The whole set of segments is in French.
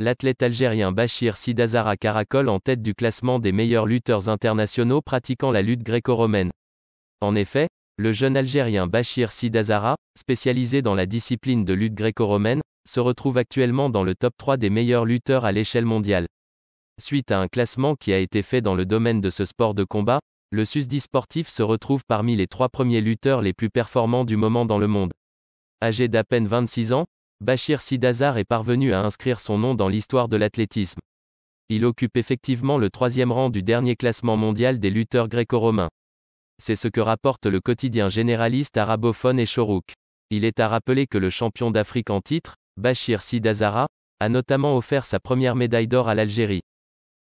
L'athlète algérien Bachir Sidazara caracole en tête du classement des meilleurs lutteurs internationaux pratiquant la lutte gréco-romaine. En effet, le jeune Algérien Bachir Sidazara, spécialisé dans la discipline de lutte gréco-romaine, se retrouve actuellement dans le top 3 des meilleurs lutteurs à l'échelle mondiale. Suite à un classement qui a été fait dans le domaine de ce sport de combat, le susdit sportif se retrouve parmi les trois premiers lutteurs les plus performants du moment dans le monde. Âgé d'à peine 26 ans, Bachir Sidazar est parvenu à inscrire son nom dans l'histoire de l'athlétisme. Il occupe effectivement le troisième rang du dernier classement mondial des lutteurs gréco-romains. C'est ce que rapporte le quotidien généraliste arabophone et chorouk. Il est à rappeler que le champion d'Afrique en titre, Bachir Sidazara, a notamment offert sa première médaille d'or à l'Algérie.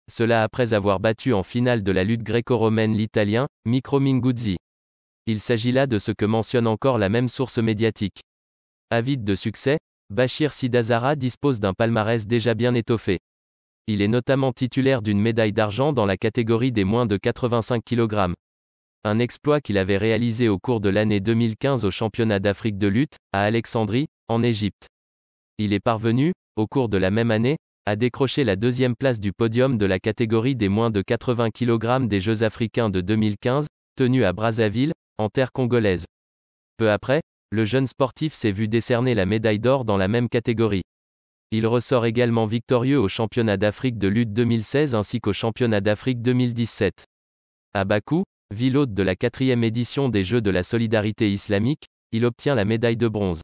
Cela après avoir battu en finale de la lutte gréco-romaine l'italien, Micro Il s'agit là de ce que mentionne encore la même source médiatique. Avide de succès, Bachir Sidazara dispose d'un palmarès déjà bien étoffé. Il est notamment titulaire d'une médaille d'argent dans la catégorie des moins de 85 kg. Un exploit qu'il avait réalisé au cours de l'année 2015 au championnat d'Afrique de lutte, à Alexandrie, en Égypte. Il est parvenu, au cours de la même année, à décrocher la deuxième place du podium de la catégorie des moins de 80 kg des Jeux africains de 2015, tenus à Brazzaville, en terre congolaise. Peu après, le jeune sportif s'est vu décerner la médaille d'or dans la même catégorie. Il ressort également victorieux au championnat d'Afrique de lutte 2016 ainsi qu'au championnat d'Afrique 2017. À Bakou, ville hôte de la quatrième édition des Jeux de la solidarité islamique, il obtient la médaille de bronze.